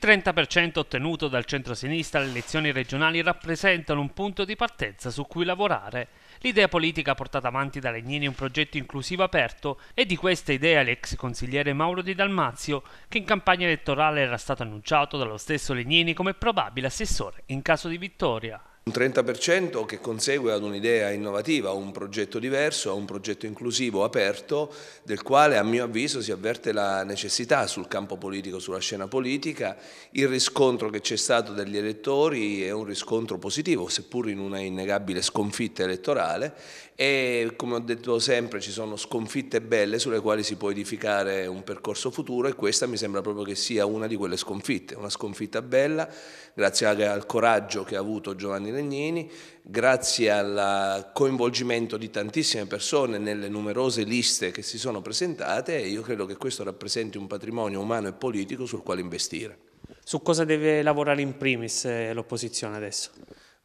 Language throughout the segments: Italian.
30% ottenuto dal centro-sinistra alle elezioni regionali rappresentano un punto di partenza su cui lavorare. L'idea politica portata avanti da Legnini è un progetto inclusivo aperto e di questa idea l'ex consigliere Mauro Di Dalmazio, che in campagna elettorale era stato annunciato dallo stesso Legnini come probabile assessore in caso di vittoria. Un 30% che consegue ad un'idea innovativa, a un progetto diverso, a un progetto inclusivo, aperto, del quale a mio avviso si avverte la necessità sul campo politico, sulla scena politica. Il riscontro che c'è stato dagli elettori è un riscontro positivo, seppur in una innegabile sconfitta elettorale e come ho detto sempre ci sono sconfitte belle sulle quali si può edificare un percorso futuro e questa mi sembra proprio che sia una di quelle sconfitte, una sconfitta bella grazie al coraggio che ha avuto Giovanni Giovanni Legnini, grazie al coinvolgimento di tantissime persone nelle numerose liste che si sono presentate io credo che questo rappresenti un patrimonio umano e politico sul quale investire. Su cosa deve lavorare in primis eh, l'opposizione adesso?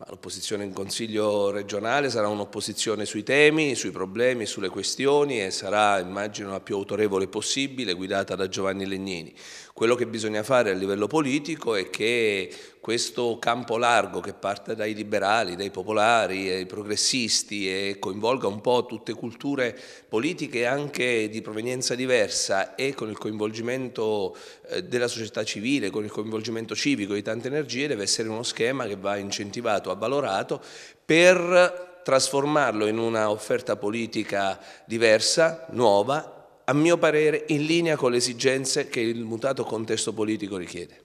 L'opposizione in Consiglio regionale sarà un'opposizione sui temi, sui problemi, sulle questioni e sarà, immagino, la più autorevole possibile, guidata da Giovanni Legnini. Quello che bisogna fare a livello politico è che questo campo largo che parte dai liberali, dai popolari, dai progressisti e coinvolga un po' tutte culture politiche anche di provenienza diversa e con il coinvolgimento eh, della società civile, con il coinvolgimento civico di tante energie, deve essere uno schema che va incentivato valutato, avvalorato, per trasformarlo in una offerta politica diversa, nuova, a mio parere in linea con le esigenze che il mutato contesto politico richiede.